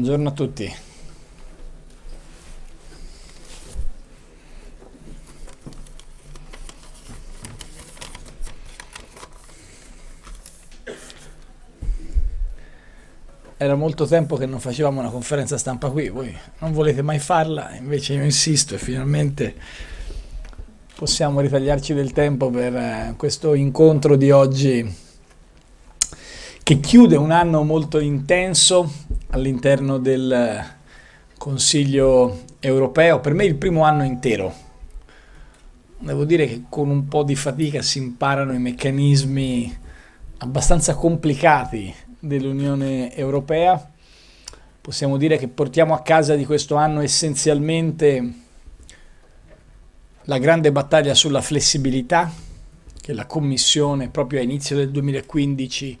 Buongiorno a tutti. Era molto tempo che non facevamo una conferenza stampa qui, voi non volete mai farla, invece io insisto e finalmente possiamo ritagliarci del tempo per eh, questo incontro di oggi che chiude un anno molto intenso all'interno del Consiglio europeo, per me il primo anno intero. Devo dire che con un po' di fatica si imparano i meccanismi abbastanza complicati dell'Unione europea. Possiamo dire che portiamo a casa di questo anno essenzialmente la grande battaglia sulla flessibilità che la Commissione proprio a inizio del 2015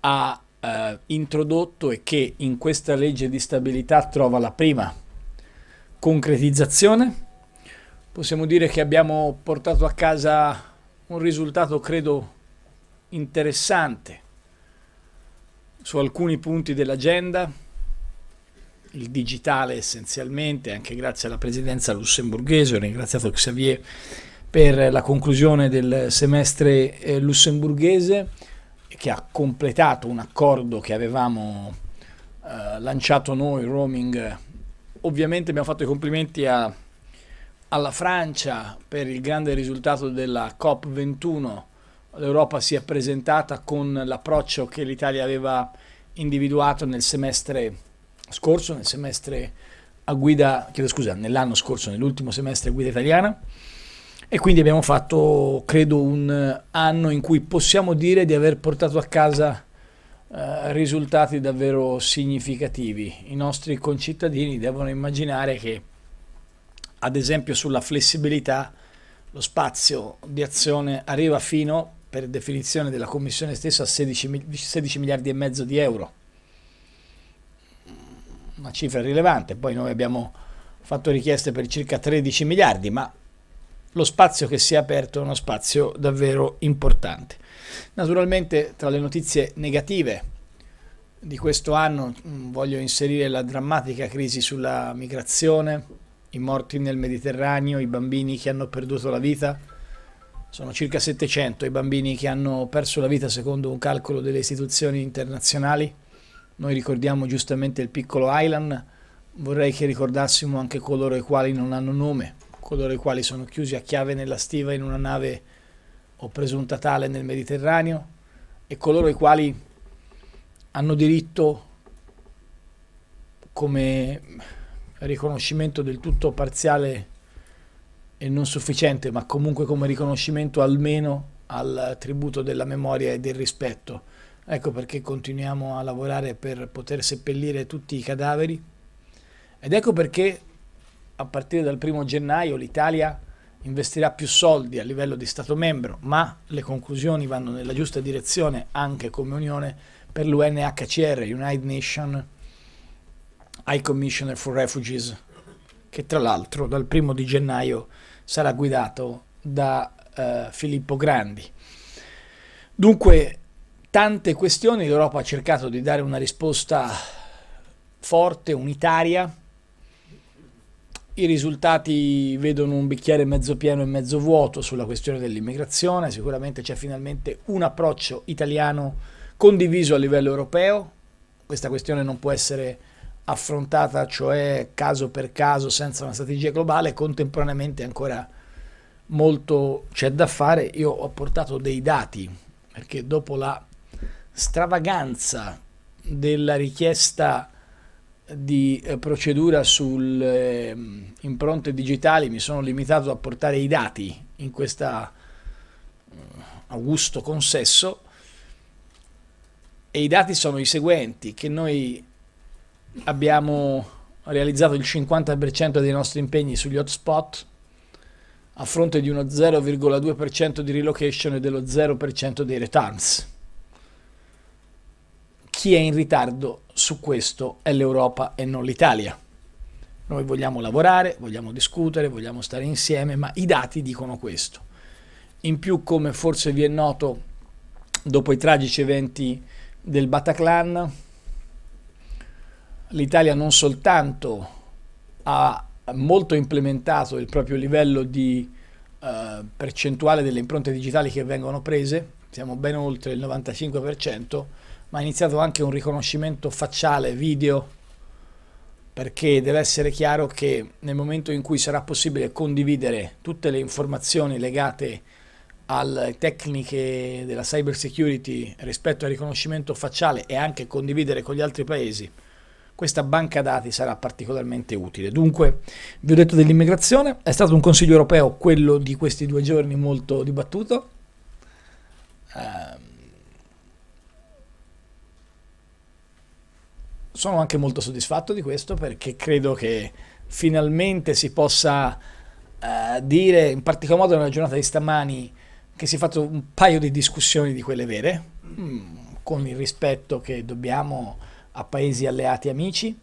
ha eh, introdotto e che in questa legge di stabilità trova la prima concretizzazione. Possiamo dire che abbiamo portato a casa un risultato, credo, interessante su alcuni punti dell'agenda, il digitale essenzialmente, anche grazie alla presidenza lussemburghese, ho ringraziato Xavier per la conclusione del semestre eh, lussemburghese che ha completato un accordo che avevamo eh, lanciato noi, roaming. Ovviamente abbiamo fatto i complimenti a, alla Francia per il grande risultato della COP21. L'Europa si è presentata con l'approccio che l'Italia aveva individuato nel semestre scorso, nel semestre a guida, chiedo scusa, nell'anno scorso, nell'ultimo semestre a guida italiana. E quindi abbiamo fatto, credo, un anno in cui possiamo dire di aver portato a casa eh, risultati davvero significativi. I nostri concittadini devono immaginare che, ad esempio, sulla flessibilità, lo spazio di azione arriva fino, per definizione della Commissione stessa, a 16, 16 miliardi e mezzo di euro. Una cifra rilevante. Poi noi abbiamo fatto richieste per circa 13 miliardi, ma lo spazio che si è aperto è uno spazio davvero importante. Naturalmente tra le notizie negative di questo anno mm, voglio inserire la drammatica crisi sulla migrazione, i morti nel Mediterraneo, i bambini che hanno perduto la vita. Sono circa 700 i bambini che hanno perso la vita secondo un calcolo delle istituzioni internazionali. Noi ricordiamo giustamente il piccolo Island, vorrei che ricordassimo anche coloro i quali non hanno nome, coloro i quali sono chiusi a chiave nella stiva in una nave o presunta tale nel Mediterraneo e coloro i quali hanno diritto come riconoscimento del tutto parziale e non sufficiente, ma comunque come riconoscimento almeno al tributo della memoria e del rispetto. Ecco perché continuiamo a lavorare per poter seppellire tutti i cadaveri ed ecco perché a partire dal primo gennaio l'Italia investirà più soldi a livello di Stato membro, ma le conclusioni vanno nella giusta direzione anche come Unione per l'UNHCR, United Nations High Commissioner for Refugees, che tra l'altro dal primo di gennaio sarà guidato da eh, Filippo Grandi. Dunque, tante questioni, l'Europa ha cercato di dare una risposta forte, unitaria, i risultati vedono un bicchiere mezzo pieno e mezzo vuoto sulla questione dell'immigrazione, sicuramente c'è finalmente un approccio italiano condiviso a livello europeo, questa questione non può essere affrontata cioè caso per caso senza una strategia globale, contemporaneamente ancora molto c'è da fare, io ho portato dei dati perché dopo la stravaganza della richiesta di eh, procedura sulle eh, impronte digitali mi sono limitato a portare i dati in questo eh, augusto consesso e i dati sono i seguenti che noi abbiamo realizzato il 50% dei nostri impegni sugli hotspot a fronte di uno 0,2% di relocation e dello 0% dei returns chi è in ritardo su questo è l'Europa e non l'Italia. Noi vogliamo lavorare, vogliamo discutere, vogliamo stare insieme, ma i dati dicono questo. In più, come forse vi è noto, dopo i tragici eventi del Bataclan, l'Italia non soltanto ha molto implementato il proprio livello di eh, percentuale delle impronte digitali che vengono prese, siamo ben oltre il 95%, ma è iniziato anche un riconoscimento facciale, video, perché deve essere chiaro che nel momento in cui sarà possibile condividere tutte le informazioni legate alle tecniche della cyber security rispetto al riconoscimento facciale e anche condividere con gli altri paesi, questa banca dati sarà particolarmente utile. Dunque, vi ho detto dell'immigrazione, è stato un Consiglio europeo quello di questi due giorni molto dibattuto. Uh, sono anche molto soddisfatto di questo perché credo che finalmente si possa eh, dire, in particolar modo nella giornata di stamani, che si è fatto un paio di discussioni di quelle vere, mm, con il rispetto che dobbiamo a paesi alleati e amici.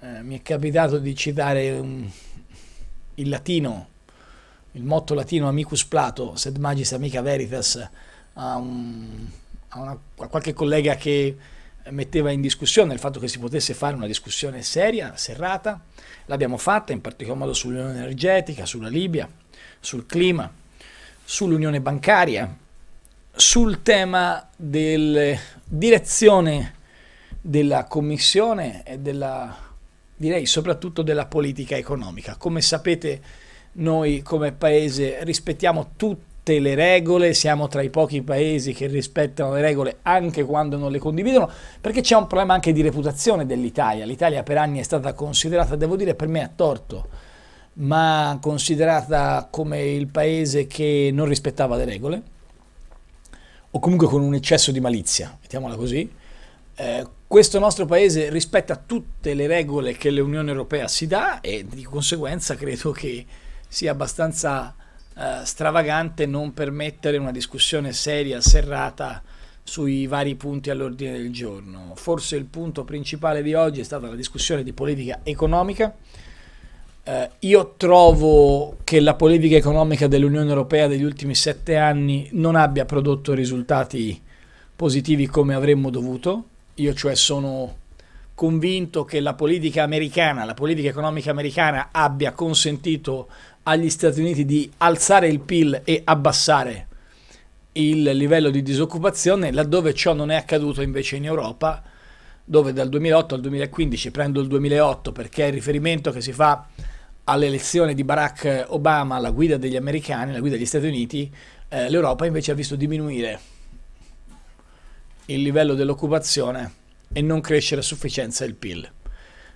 Eh, mi è capitato di citare um, il latino, il motto latino amicus Plato, sed magis amica veritas, a, un, a, una, a qualche collega che metteva in discussione il fatto che si potesse fare una discussione seria, serrata, l'abbiamo fatta in particolar modo sull'unione energetica, sulla Libia, sul clima, sull'unione bancaria, sul tema della direzione della Commissione e della, direi soprattutto della politica economica. Come sapete noi come Paese rispettiamo tutti tutte le regole, siamo tra i pochi paesi che rispettano le regole anche quando non le condividono, perché c'è un problema anche di reputazione dell'Italia. L'Italia per anni è stata considerata, devo dire per me a torto, ma considerata come il paese che non rispettava le regole, o comunque con un eccesso di malizia, mettiamola così. Eh, questo nostro paese rispetta tutte le regole che l'Unione Europea si dà e di conseguenza credo che sia abbastanza eh, stravagante non permettere una discussione seria, serrata sui vari punti all'ordine del giorno. Forse il punto principale di oggi è stata la discussione di politica economica. Eh, io trovo che la politica economica dell'Unione Europea degli ultimi sette anni non abbia prodotto risultati positivi come avremmo dovuto. Io cioè sono convinto che la politica americana, la politica economica americana abbia consentito agli Stati Uniti di alzare il PIL e abbassare il livello di disoccupazione, laddove ciò non è accaduto invece in Europa, dove dal 2008 al 2015, prendo il 2008 perché è il riferimento che si fa all'elezione di Barack Obama alla guida degli americani, alla guida degli Stati Uniti, eh, l'Europa invece ha visto diminuire il livello dell'occupazione e non crescere a sufficienza il PIL.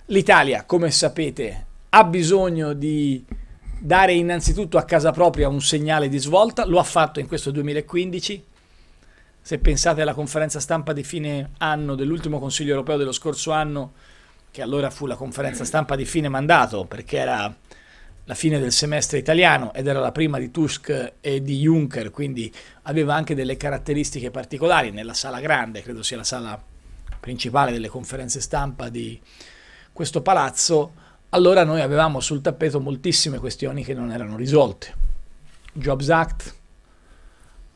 L'Italia, come sapete, ha bisogno di dare innanzitutto a casa propria un segnale di svolta, lo ha fatto in questo 2015. Se pensate alla conferenza stampa di fine anno dell'ultimo Consiglio europeo dello scorso anno, che allora fu la conferenza stampa di fine mandato, perché era la fine del semestre italiano ed era la prima di Tusk e di Juncker, quindi aveva anche delle caratteristiche particolari nella sala grande, credo sia la sala principale delle conferenze stampa di questo palazzo allora noi avevamo sul tappeto moltissime questioni che non erano risolte. Jobs Act,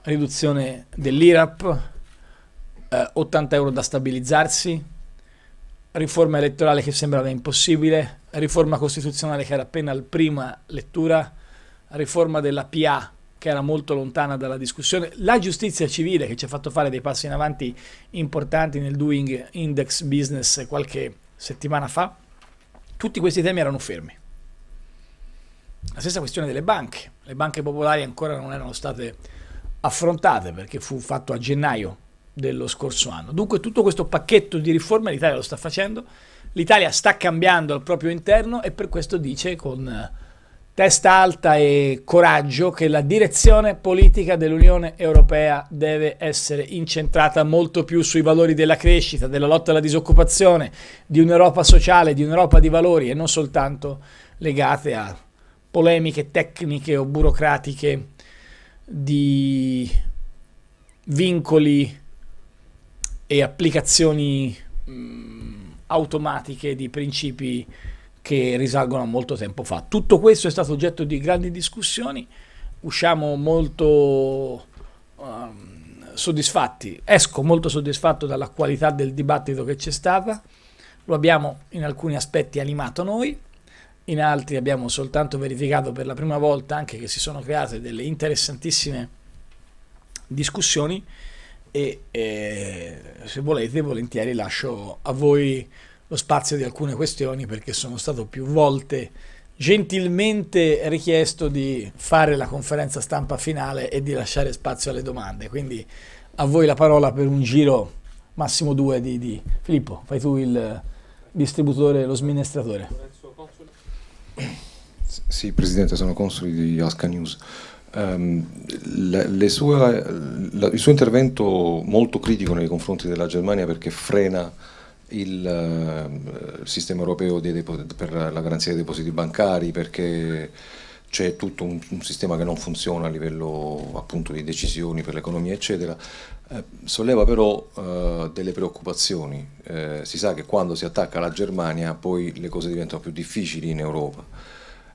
riduzione dell'IRAP, eh, 80 euro da stabilizzarsi, riforma elettorale che sembrava impossibile, riforma costituzionale che era appena al prima lettura, riforma della PA che era molto lontana dalla discussione, la giustizia civile che ci ha fatto fare dei passi in avanti importanti nel doing index business qualche settimana fa tutti questi temi erano fermi. La stessa questione delle banche. Le banche popolari ancora non erano state affrontate perché fu fatto a gennaio dello scorso anno. Dunque tutto questo pacchetto di riforme l'Italia lo sta facendo, l'Italia sta cambiando al proprio interno e per questo dice con eh, testa alta e coraggio che la direzione politica dell'Unione Europea deve essere incentrata molto più sui valori della crescita, della lotta alla disoccupazione, di un'Europa sociale, di un'Europa di valori e non soltanto legate a polemiche tecniche o burocratiche di vincoli e applicazioni mh, mm, automatiche di principi che risalgono a molto tempo fa. Tutto questo è stato oggetto di grandi discussioni, usciamo molto um, soddisfatti, esco molto soddisfatto dalla qualità del dibattito che c'è stata, lo abbiamo in alcuni aspetti animato noi, in altri abbiamo soltanto verificato per la prima volta anche che si sono create delle interessantissime discussioni e, e eh, se volete volentieri lascio a voi lo spazio di alcune questioni perché sono stato più volte gentilmente richiesto di fare la conferenza stampa finale e di lasciare spazio alle domande. Quindi a voi la parola per un giro massimo due di, di. Filippo, fai tu il distributore, lo sminestratore. Sì, Presidente, sono console di Asca News. Um, le, le sue, la, il suo intervento molto critico nei confronti della Germania perché frena eh, il, sistema europeo per la garanzia dei depositi bancari perché c'è tutto un, un, sistema che non funziona a livello appunto di decisioni per l'economia eccetera, eh, solleva però eh, delle preoccupazioni, eh, si sa che quando si attacca la Germania poi le cose diventano più difficili in Europa.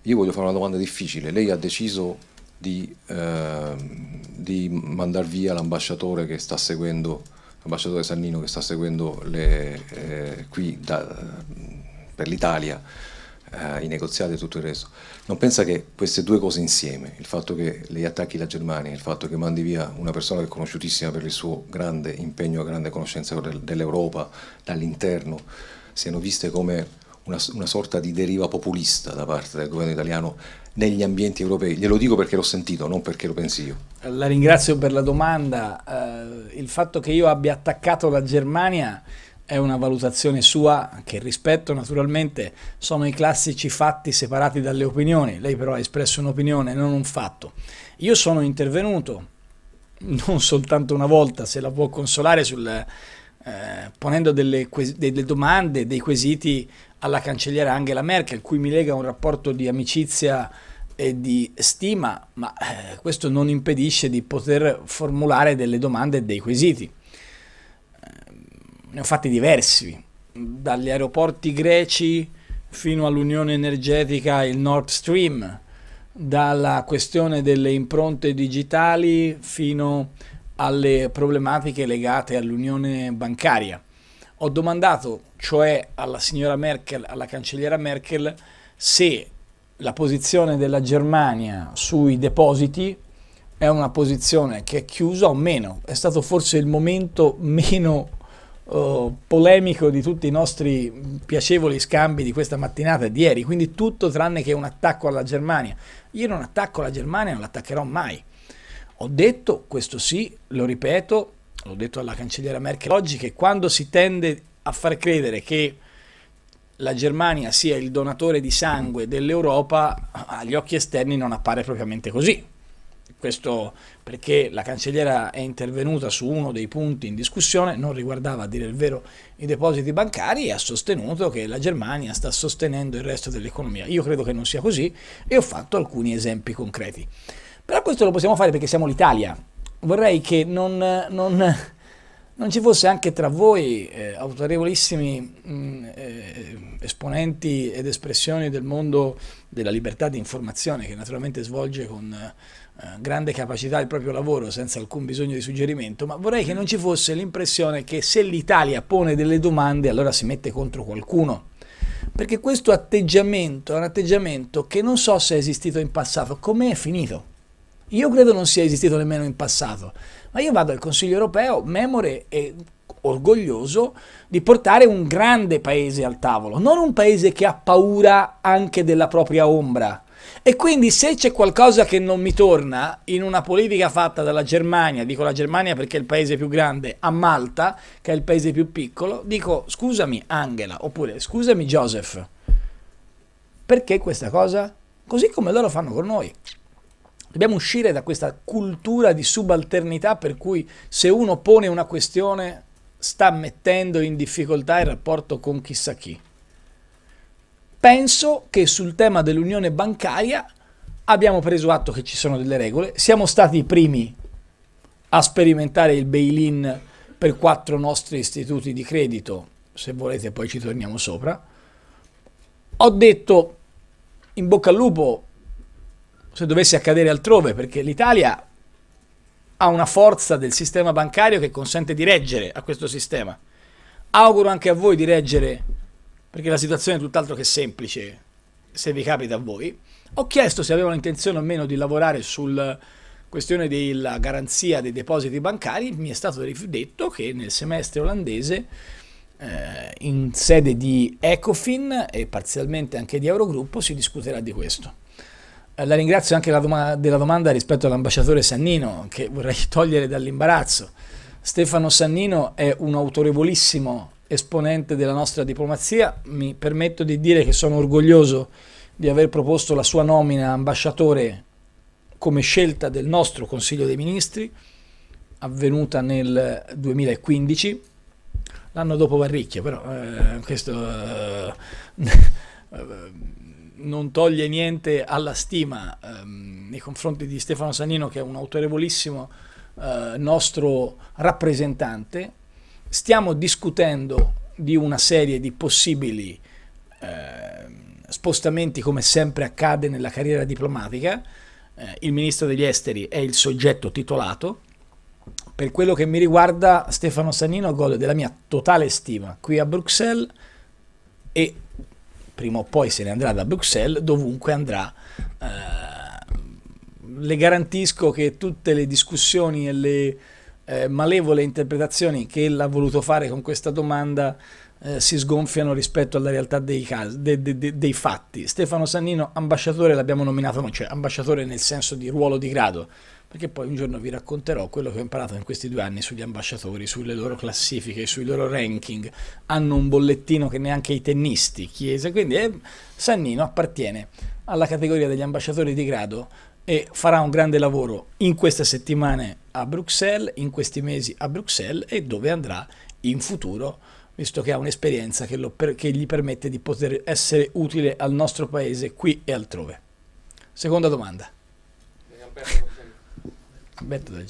Io voglio fare una domanda difficile, lei ha deciso di, ehm, di mandare via l'ambasciatore che sta seguendo ambasciatore Sannino che sta seguendo le, eh, qui da, per l'Italia eh, i negoziati e tutto il resto, non pensa che queste due cose insieme, il fatto che lei attacchi la Germania, il fatto che mandi via una persona che è conosciutissima per il suo grande impegno, grande conoscenza dell'Europa dall'interno, siano viste come una, una sorta di deriva populista da parte del governo italiano negli ambienti europei? Glielo dico perché l'ho sentito, non perché lo pensi io. La ringrazio per la domanda. Uh, il fatto che io abbia attaccato la Germania è una valutazione sua che rispetto naturalmente sono i classici fatti separati dalle opinioni. Lei però ha espresso un'opinione, non un fatto. Io sono intervenuto non soltanto una volta, se la può consolare sul, eh, ponendo delle, delle, domande, dei quesiti alla cancelliera Angela Merkel, cui mi lega un rapporto di amicizia e di stima, ma eh, questo non impedisce di poter formulare delle domande e dei quesiti. Eh, ne ho fatti diversi, dagli aeroporti greci fino all'unione energetica il Nord Stream, dalla questione delle impronte digitali fino alle problematiche legate all'unione bancaria. Ho domandato, cioè alla signora Merkel, alla cancelliera Merkel, se la posizione della Germania sui depositi è una posizione che è chiusa o meno, è stato forse il momento meno eh, polemico di tutti i nostri piacevoli scambi di questa mattinata e di ieri, quindi tutto tranne che un attacco alla Germania. Io non attacco la Germania, non l'attaccherò mai. Ho detto, questo sì, lo ripeto, l'ho detto alla cancelliera Merkel oggi, che quando si tende a far credere che la Germania sia il donatore di sangue dell'Europa agli occhi esterni non appare propriamente così. Questo perché la cancelliera è intervenuta su uno dei punti in discussione, non riguardava a dire il vero i depositi bancari e ha sostenuto che la Germania sta sostenendo il resto dell'economia. Io credo che non sia così e ho fatto alcuni esempi concreti. Però questo lo possiamo fare perché siamo l'Italia. Vorrei che non, non non ci fosse anche tra voi eh, autorevolissimi mh, mm, eh, esponenti ed espressioni del mondo della libertà di informazione che naturalmente svolge con eh, grande capacità il proprio lavoro senza alcun bisogno di suggerimento, ma vorrei che non ci fosse l'impressione che se l'Italia pone delle domande allora si mette contro qualcuno. Perché questo atteggiamento è un atteggiamento che non so se è esistito in passato, com'è finito? Io credo non sia esistito nemmeno in passato, ma io vado al Consiglio europeo memore e orgoglioso di portare un grande paese al tavolo, non un paese che ha paura anche della propria ombra. E quindi se c'è qualcosa che non mi torna in una politica fatta dalla Germania, dico la Germania perché è il paese più grande, a Malta, che è il paese più piccolo, dico scusami Angela, oppure scusami Joseph. Perché questa cosa? Così come loro fanno con noi. Dobbiamo uscire da questa cultura di subalternità per cui se uno pone una questione sta mettendo in difficoltà il rapporto con chissà chi. Penso che sul tema dell'unione bancaria abbiamo preso atto che ci sono delle regole, siamo stati i primi a sperimentare il bail-in per quattro nostri istituti di credito, se volete poi ci torniamo sopra. Ho detto in bocca al lupo se dovesse accadere altrove, perché l'Italia ha una forza del sistema bancario che consente di reggere a questo sistema. Auguro anche a voi di reggere, perché la situazione è tutt'altro che semplice, se vi capita a voi. Ho chiesto se avevano intenzione o meno di lavorare sulla questione della garanzia dei depositi bancari, mi è stato detto che nel semestre olandese eh, in sede di Ecofin e parzialmente anche di Eurogruppo si discuterà di questo. Eh, la ringrazio anche della domanda rispetto all'ambasciatore Sannino, che vorrei togliere dall'imbarazzo. Stefano Sannino è un autorevolissimo esponente della nostra diplomazia. Mi permetto di dire che sono orgoglioso di aver proposto la sua nomina ambasciatore come scelta del nostro Consiglio dei Ministri, avvenuta nel 2015, l'anno dopo Varricchia, però eh, questo... Eh, eh non toglie niente alla stima ehm, nei confronti di Stefano Sanino, che è un autorevolissimo eh, nostro rappresentante. Stiamo discutendo di una serie di possibili eh, spostamenti, come sempre accade nella carriera diplomatica. Eh, il ministro degli esteri è il soggetto titolato. Per quello che mi riguarda, Stefano Sanino gode della mia totale stima qui a Bruxelles e prima o poi se ne andrà da Bruxelles, dovunque andrà. Eh, le garantisco che tutte le discussioni e le eh, malevole interpretazioni che ella ha voluto fare con questa domanda eh, si sgonfiano rispetto alla realtà dei, casi, de, de, de, dei fatti. Stefano Sannino, ambasciatore, l'abbiamo nominato noi, cioè ambasciatore nel senso di ruolo di grado perché poi un giorno vi racconterò quello che ho imparato in questi due anni sugli ambasciatori, sulle loro classifiche, sui loro ranking. Hanno un bollettino che neanche i tennisti chiese, quindi eh, Sannino appartiene alla categoria degli ambasciatori di grado e farà un grande lavoro in queste settimane a Bruxelles, in questi mesi a Bruxelles e dove andrà in futuro, visto che ha un'esperienza che, per, che gli permette di poter essere utile al nostro paese qui e altrove. Seconda domanda. Beto del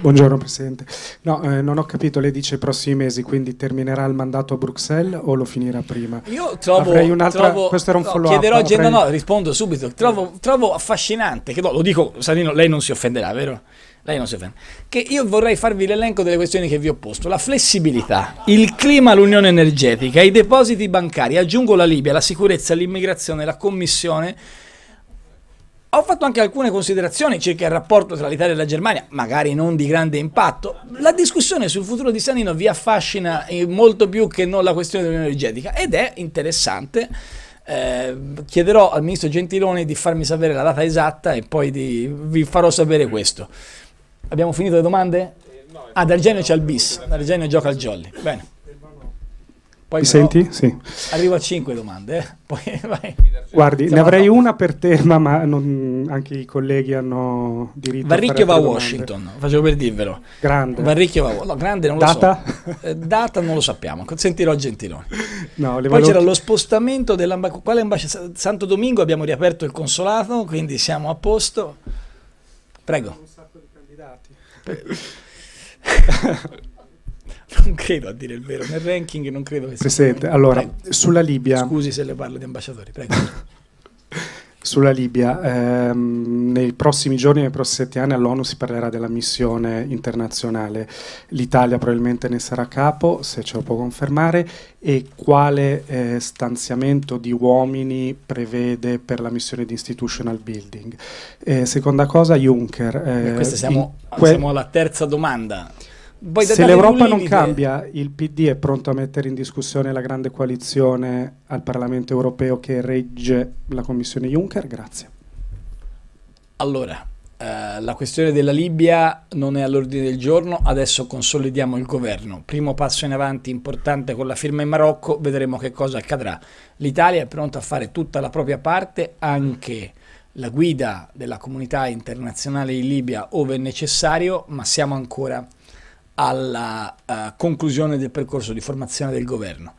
Buongiorno Presidente. No, eh, non ho capito, lei dice i prossimi mesi, quindi terminerà il mandato a Bruxelles o lo finirà prima? Io trovo... Avrei trovo questo era un no, follow chiederò up. Chiederò avrei... no, rispondo subito. Trovo, trovo affascinante, che, no, lo dico, Salino, lei non si offenderà, vero? Lei non si offende. Che io vorrei farvi l'elenco delle questioni che vi ho posto. La flessibilità, il clima, l'unione energetica, i depositi bancari, aggiungo la Libia, la sicurezza, l'immigrazione, la commissione ho fatto anche alcune considerazioni circa il rapporto tra l'Italia e la Germania, magari non di grande impatto. La discussione sul futuro di Sanino vi affascina eh, molto più che non la questione dell'Unione Energetica ed è interessante. Eh, chiederò al ministro Gentiloni di farmi sapere la data esatta e poi di, vi farò sapere questo. Abbiamo finito le domande? Eh, no, ah, c'è il bis, D'Argenio gioca al jolly. Bene. Poi Mi senti? Sì. Arrivo a cinque domande. Eh. Poi vai. Guardi, Siamo ne avrei una per te, ma, ma non, anche i colleghi hanno diritto. Varricchio va a Washington, domande. facevo per dirvelo. Grande. Varricchio va a Washington. No, grande non Data? lo so. Eh, data non lo sappiamo, consentirò a Gentiloni. No, Poi c'era lo spostamento dell'ambasciata. Ambasci- Santo Domingo abbiamo riaperto il consolato, quindi siamo a posto. Prego. Un sacco di candidati. non credo a dire il vero, nel ranking non credo che Presidente, allora, prego. sulla Libia... Scusi se le parlo di ambasciatori, prego. sulla Libia, ehm, nei prossimi giorni, nei prossimi sette anni all'ONU si parlerà della missione internazionale. L'Italia probabilmente ne sarà capo, se ce lo può confermare, e quale eh, stanziamento di uomini prevede per la missione di institutional building. Eh, seconda cosa, Juncker... Eh, siamo, siamo alla terza domanda se l'Europa non cambia, il PD è pronto a mettere in discussione la grande coalizione al Parlamento europeo che regge la Commissione Juncker? Grazie. Allora, eh, la questione della Libia non è all'ordine del giorno, adesso consolidiamo il governo. Primo passo in avanti importante con la firma in Marocco, vedremo che cosa accadrà. L'Italia è pronta a fare tutta la propria parte, anche la guida della comunità internazionale in Libia ove necessario, ma siamo ancora alla uh, conclusione del percorso di formazione del governo.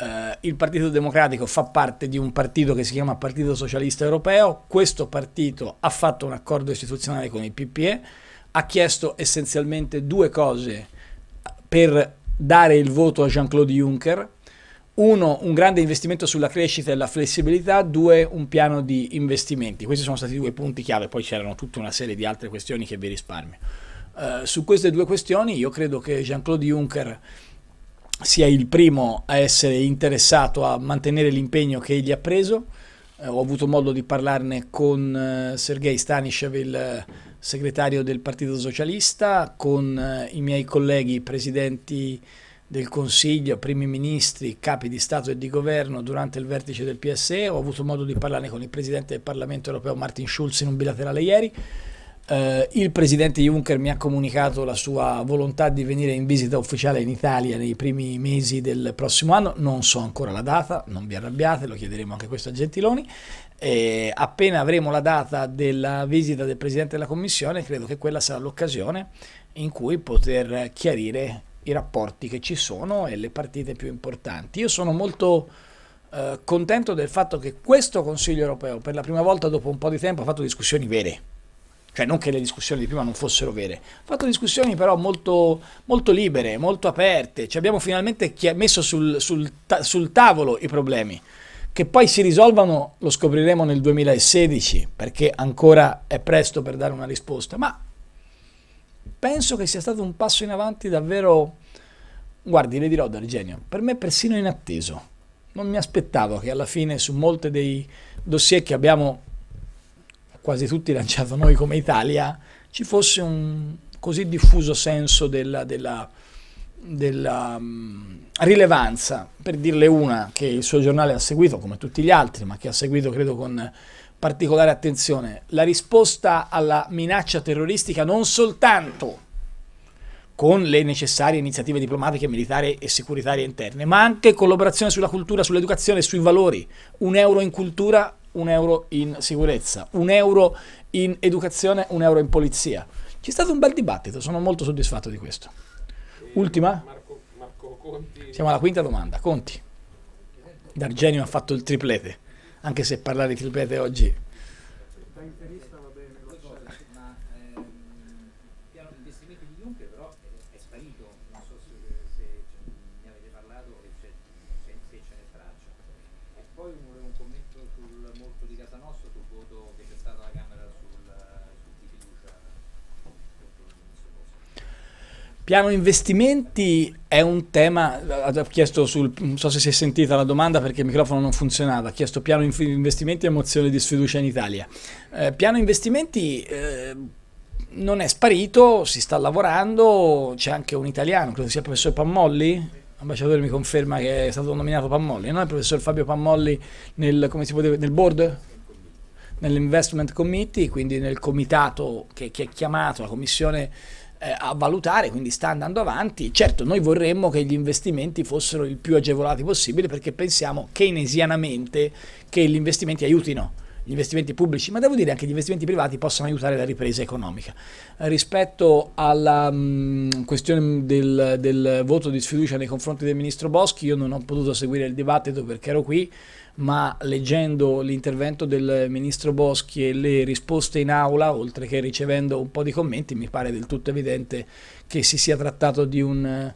Uh, il Partito Democratico fa parte di un partito che si chiama Partito Socialista Europeo, questo partito ha fatto un accordo istituzionale con il PPE, ha chiesto essenzialmente due cose per dare il voto a Jean-Claude Juncker, uno, un grande investimento sulla crescita e la flessibilità, due, un piano di investimenti. Questi sono stati i due punti chiave, poi c'erano tutta una serie di altre questioni che vi risparmio. Eh, su queste due questioni io credo che Jean-Claude Juncker sia il primo a essere interessato a mantenere l'impegno che egli ha preso. Eh, ho avuto modo di parlarne con eh, Sergei Stanishev, il eh, segretario del Partito Socialista, con eh, i miei colleghi presidenti del Consiglio, primi ministri, capi di Stato e di Governo durante il vertice del PSE, ho avuto modo di parlarne con il Presidente del Parlamento europeo Martin Schulz in un bilaterale ieri, eh, il presidente Juncker mi ha comunicato la sua volontà di venire in visita ufficiale in Italia nei primi mesi del prossimo anno, non so ancora la data, non vi arrabbiate, lo chiederemo anche questo a Gentiloni. E appena avremo la data della visita del presidente della Commissione, credo che quella sarà l'occasione in cui poter chiarire i rapporti che ci sono e le partite più importanti. Io sono molto eh, contento del fatto che questo Consiglio europeo, per la prima volta dopo un po' di tempo, ha fatto discussioni vere cioè non che le discussioni di prima non fossero vere, ho fatto discussioni però molto, molto libere, molto aperte, ci abbiamo finalmente messo sul, sul, sul tavolo i problemi. Che poi si risolvano lo scopriremo nel 2016, perché ancora è presto per dare una risposta, ma penso che sia stato un passo in avanti davvero, guardi, le dirò dal genio, per me persino inatteso. Non mi aspettavo che alla fine su molti dei dossier che abbiamo quasi tutti lanciato noi come Italia, ci fosse un così diffuso senso della, della, della um, rilevanza, per dirle una, che il suo giornale ha seguito come tutti gli altri, ma che ha seguito credo con particolare attenzione, la risposta alla minaccia terroristica non soltanto con le necessarie iniziative diplomatiche, militari e sicuritarie interne, ma anche collaborazione sulla cultura, sull'educazione, e sui valori. Un euro in cultura un euro in sicurezza, un euro in educazione, un euro in polizia. C'è stato un bel dibattito, sono molto soddisfatto di questo. Ultima? Marco, Marco Conti. Siamo alla quinta domanda. Conti. D'Argenio ha fatto il triplete, anche se parlare di triplete oggi Piano investimenti è un tema, ha chiesto sul, non so se si è sentita la domanda perché il microfono non funzionava, ha chiesto piano investimenti e mozione di sfiducia in Italia. Eh, piano investimenti eh, non è sparito, si sta lavorando, c'è anche un italiano, credo sia il professor Pammolli, l'ambasciatore mi conferma che è stato nominato Pammolli, no? Il professor Fabio Pammolli nel, poteva, nel board? Nell'investment committee, quindi nel comitato che, che è chiamato, la commissione eh, a valutare, quindi sta andando avanti. Certo, noi vorremmo che gli investimenti fossero il più agevolati possibile perché pensiamo keynesianamente che gli investimenti aiutino gli investimenti pubblici, ma devo dire anche gli investimenti privati possono aiutare la ripresa economica. Rispetto alla mh, mm, questione del, del voto di sfiducia nei confronti del ministro Boschi, io non ho potuto seguire il dibattito perché ero qui, ma leggendo l'intervento del ministro Boschi e le risposte in aula, oltre che ricevendo un po' di commenti, mi pare del tutto evidente che si sia trattato di un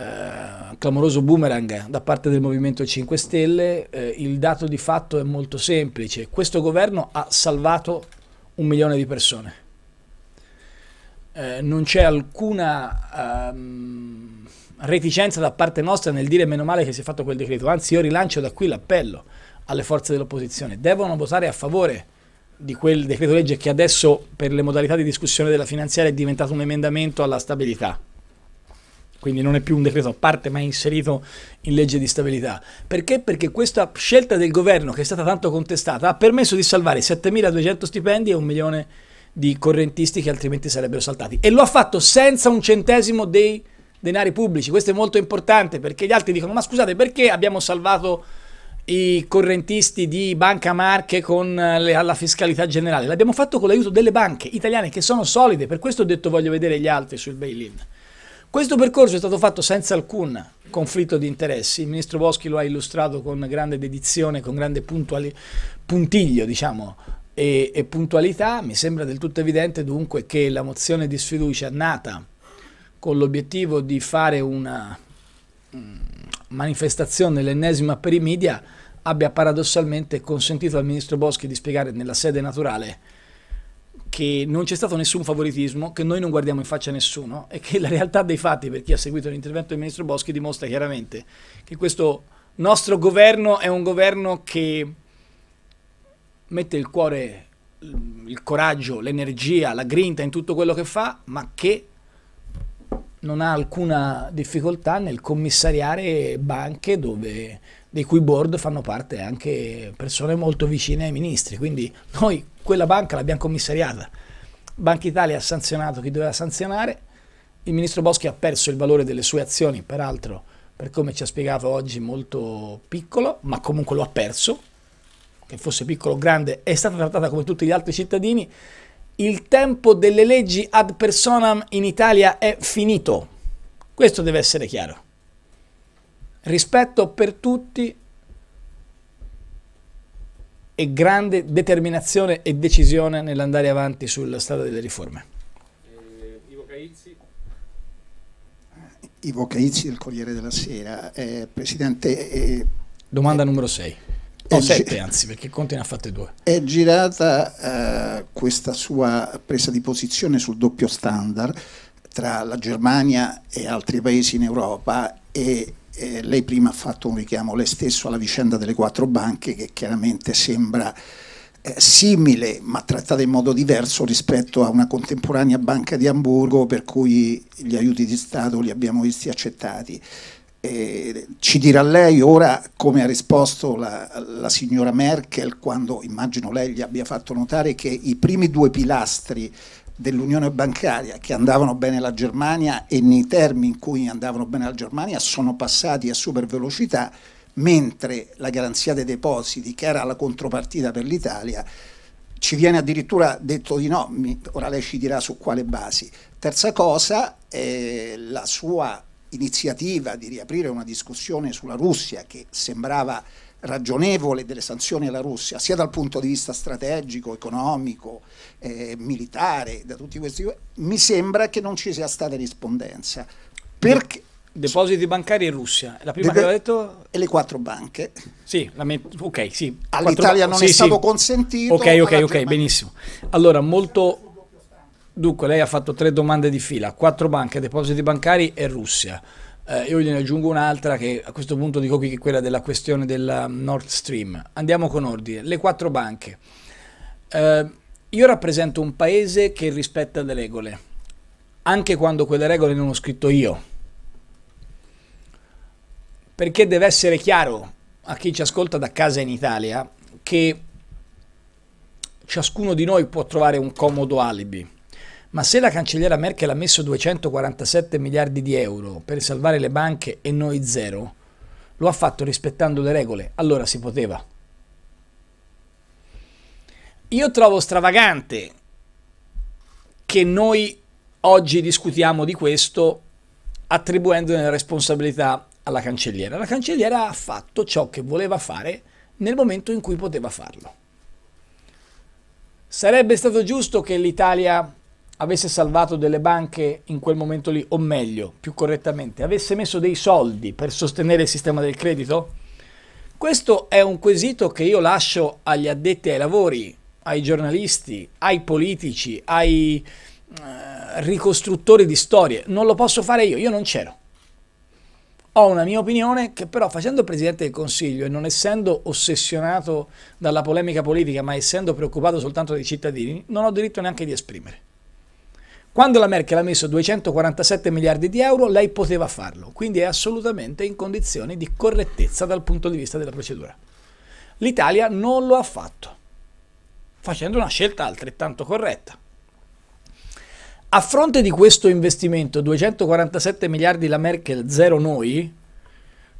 eh, clamoroso boomerang da parte del Movimento 5 Stelle, eh, il dato di fatto è molto semplice. Questo governo ha salvato un milione di persone. Eh, non c'è alcuna ehm, reticenza da parte nostra nel dire meno male che si è fatto quel decreto, anzi io rilancio da qui l'appello alle forze dell'opposizione, devono votare a favore di quel decreto legge che adesso per le modalità di discussione della finanziaria è diventato un emendamento alla stabilità quindi non è più un decreto a parte ma è inserito in legge di stabilità. Perché? Perché questa scelta del governo che è stata tanto contestata ha permesso di salvare 7.200 stipendi e un milione di correntisti che altrimenti sarebbero saltati e lo ha fatto senza un centesimo dei denari pubblici. Questo è molto importante perché gli altri dicono ma scusate perché abbiamo salvato i correntisti di Banca Marche con eh, le, la fiscalità generale? L'abbiamo fatto con l'aiuto delle banche italiane che sono solide, per questo ho detto voglio vedere gli altri sul bail-in. Questo percorso è stato fatto senza alcun conflitto di interessi, il ministro Boschi lo ha illustrato con grande dedizione, con grande puntuali, puntiglio diciamo, e, e puntualità, mi sembra del tutto evidente dunque che la mozione di sfiducia nata con l'obiettivo di fare una mm, manifestazione, l'ennesima per i media, abbia paradossalmente consentito al ministro Boschi di spiegare nella sede naturale che non c'è stato nessun favoritismo, che noi non guardiamo in faccia a nessuno e che la realtà dei fatti, per chi ha seguito l'intervento del ministro Boschi, dimostra chiaramente che questo nostro governo è un governo che mette il cuore, il coraggio, l'energia, la grinta in tutto quello che fa, ma che non ha alcuna difficoltà nel commissariare banche dove, dei cui board fanno parte anche persone molto vicine ai ministri. Quindi noi quella banca l'abbiamo commissariata. Banca Italia ha sanzionato chi doveva sanzionare, il ministro Boschi ha perso il valore delle sue azioni, peraltro per come ci ha spiegato oggi molto piccolo, ma comunque lo ha perso, che fosse piccolo o grande, è stata trattata come tutti gli altri cittadini il tempo delle leggi ad personam in Italia è finito. Questo deve essere chiaro. Rispetto per tutti e grande determinazione e decisione nell'andare avanti sulla strada delle riforme. Eh, Ivo Caizzi. Ivo Caizzi del Corriere della Sera. Eh, Presidente... Eh, Domanda eh, numero 6 o sette anzi perché Conte ne ha fatte due è girata eh, questa sua presa di posizione sul doppio standard tra la Germania e altri paesi in Europa e eh, lei prima ha fatto un richiamo lei stesso alla vicenda delle quattro banche che chiaramente sembra eh, simile ma trattata in modo diverso rispetto a una contemporanea banca di Amburgo per cui gli aiuti di Stato li abbiamo visti accettati eh, ci dirà lei ora come ha risposto la, la, signora Merkel quando immagino lei gli abbia fatto notare che i primi due pilastri dell'unione bancaria che andavano bene alla Germania e nei termini in cui andavano bene alla Germania sono passati a super velocità mentre la garanzia dei depositi che era la contropartita per l'Italia ci viene addirittura detto di no, mi, ora lei ci dirà su quale basi. Terza cosa, eh, la sua iniziativa di riaprire una discussione sulla Russia che sembrava ragionevole delle sanzioni alla Russia, sia dal punto di vista strategico, economico, eh, militare, da tutti questi, mi sembra che non ci sia stata rispondenza. Perché, Depositi bancari in Russia, la prima Debe- che aveva detto... E le quattro banche. Sì, me- ok, sì. All'Italia quattro... non sì, è stato consentito. Ok, ok, ok, benissimo. Allora, molto Dunque, lei ha fatto tre domande di fila, quattro banche, depositi bancari e Russia. Eh, io ne aggiungo un'altra che a questo punto dico qui che è quella della questione del Nord Stream. Andiamo con ordine. Le quattro banche. Eh, io rappresento un paese che rispetta le regole, anche quando quelle regole non ho scritto io. Perché deve essere chiaro a chi ci ascolta da casa in Italia che ciascuno di noi può trovare un comodo alibi ma se la cancelliera Merkel ha messo 247 miliardi di euro per salvare le banche e noi zero, lo ha fatto rispettando le regole, allora si poteva. Io trovo stravagante che noi oggi discutiamo di questo attribuendone la responsabilità alla cancelliera. La cancelliera ha fatto ciò che voleva fare nel momento in cui poteva farlo. Sarebbe stato giusto che l'Italia avesse salvato delle banche in quel momento lì, o meglio, più correttamente, avesse messo dei soldi per sostenere il sistema del credito? Questo è un quesito che io lascio agli addetti ai lavori, ai giornalisti, ai politici, ai eh, ricostruttori di storie. Non lo posso fare io, io non c'ero. Ho una mia opinione che però facendo Presidente del Consiglio e non essendo ossessionato dalla polemica politica ma essendo preoccupato soltanto dei cittadini, non ho diritto neanche di esprimere. Quando la Merkel ha messo 247 miliardi di euro, lei poteva farlo, quindi è assolutamente in condizioni di correttezza dal punto di vista della procedura. L'Italia non lo ha fatto, facendo una scelta altrettanto corretta. A fronte di questo investimento, 247 miliardi la Merkel, zero noi,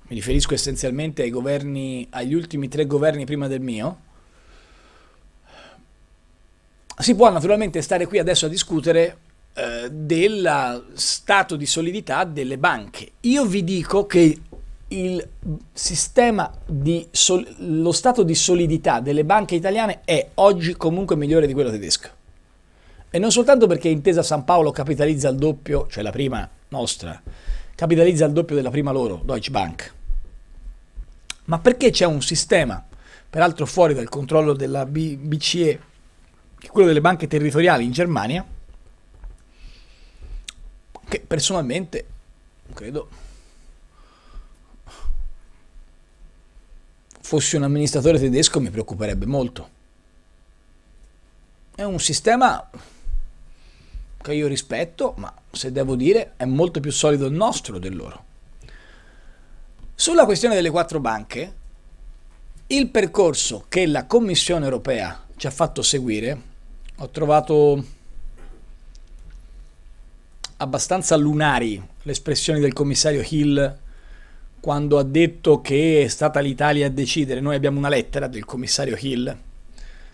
mi riferisco essenzialmente ai governi, agli ultimi tre governi prima del mio, si può naturalmente stare qui adesso a discutere eh, della stato di solidità delle banche. Io vi dico che sol- lo stato di solidità delle banche italiane è oggi comunque migliore di quello tedesco. E non soltanto perché Intesa San Paolo capitalizza il doppio, cioè la prima nostra, capitalizza il doppio della prima loro, Deutsche Bank, ma perché c'è un sistema, peraltro fuori dal controllo della BCE, che è quello delle banche territoriali in Germania, che personalmente credo fossi un amministratore tedesco mi preoccuperebbe molto. È un sistema che io rispetto, ma se devo dire è molto più solido il nostro del loro. Sulla questione delle quattro banche, il percorso che la Commissione europea ci ha fatto seguire, ho trovato abbastanza lunari le espressioni del commissario Hill quando ha detto che è stata l'Italia a decidere. Noi abbiamo una lettera del commissario Hill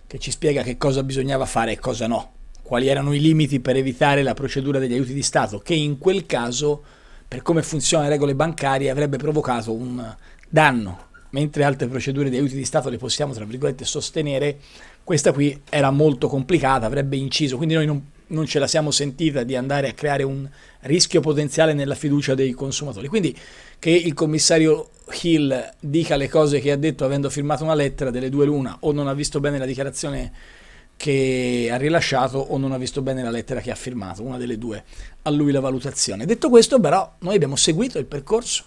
che ci spiega che cosa bisognava fare e cosa no, quali erano i limiti per evitare la procedura degli aiuti di Stato, che in quel caso, per come funzionano le regole bancarie, avrebbe provocato un danno. Mentre altre procedure di aiuti di Stato le possiamo, tra virgolette, sostenere, questa qui era molto complicata, avrebbe inciso, quindi noi non non ce la siamo sentita di andare a creare un rischio potenziale nella fiducia dei consumatori. Quindi che il commissario Hill dica le cose che ha detto avendo firmato una lettera delle due l'una o non ha visto bene la dichiarazione che ha rilasciato o non ha visto bene la lettera che ha firmato, una delle due, a lui la valutazione. Detto questo però noi abbiamo seguito il percorso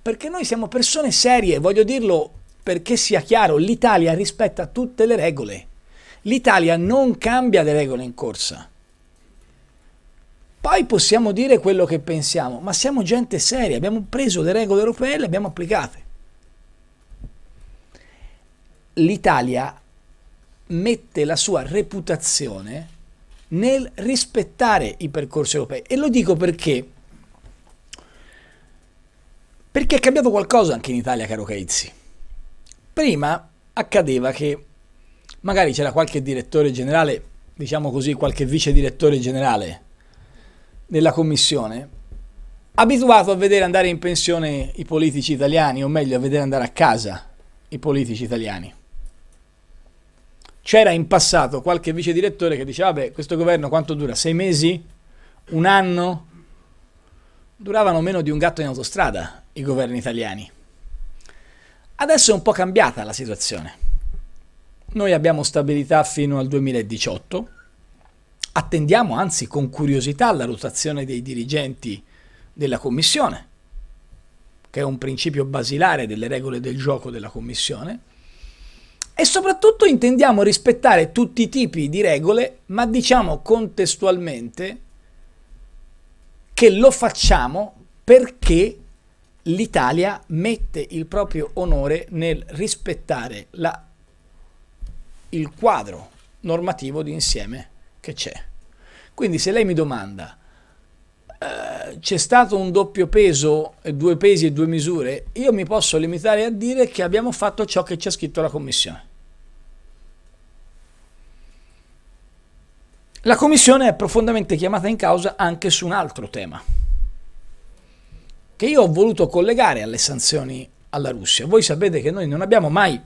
perché noi siamo persone serie, voglio dirlo perché sia chiaro, l'Italia rispetta tutte le regole. L'Italia non cambia le regole in corsa. Poi possiamo dire quello che pensiamo, ma siamo gente seria, abbiamo preso le regole europee e le abbiamo applicate. L'Italia mette la sua reputazione nel rispettare i percorsi europei. E lo dico perché? Perché è cambiato qualcosa anche in Italia, caro Caizzi. Prima accadeva che magari c'era qualche direttore generale, diciamo così, qualche vice direttore generale, della commissione, abituato a vedere andare in pensione i politici italiani, o meglio a vedere andare a casa i politici italiani. C'era in passato qualche vice direttore che diceva, vabbè, questo governo quanto dura? Sei mesi? Un anno? Duravano meno di un gatto in autostrada i governi italiani. Adesso è un po' cambiata la situazione. Noi abbiamo stabilità fino al 2018, Attendiamo anzi con curiosità la rotazione dei dirigenti della Commissione, che è un principio basilare delle regole del gioco della Commissione, e soprattutto intendiamo rispettare tutti i tipi di regole, ma diciamo contestualmente che lo facciamo perché l'Italia mette il proprio onore nel rispettare la, il quadro normativo di insieme che c'è. Quindi se lei mi domanda eh, c'è stato un doppio peso, due pesi e due misure, io mi posso limitare a dire che abbiamo fatto ciò che ci ha scritto la Commissione. La Commissione è profondamente chiamata in causa anche su un altro tema, che io ho voluto collegare alle sanzioni alla Russia. Voi sapete che noi non abbiamo mai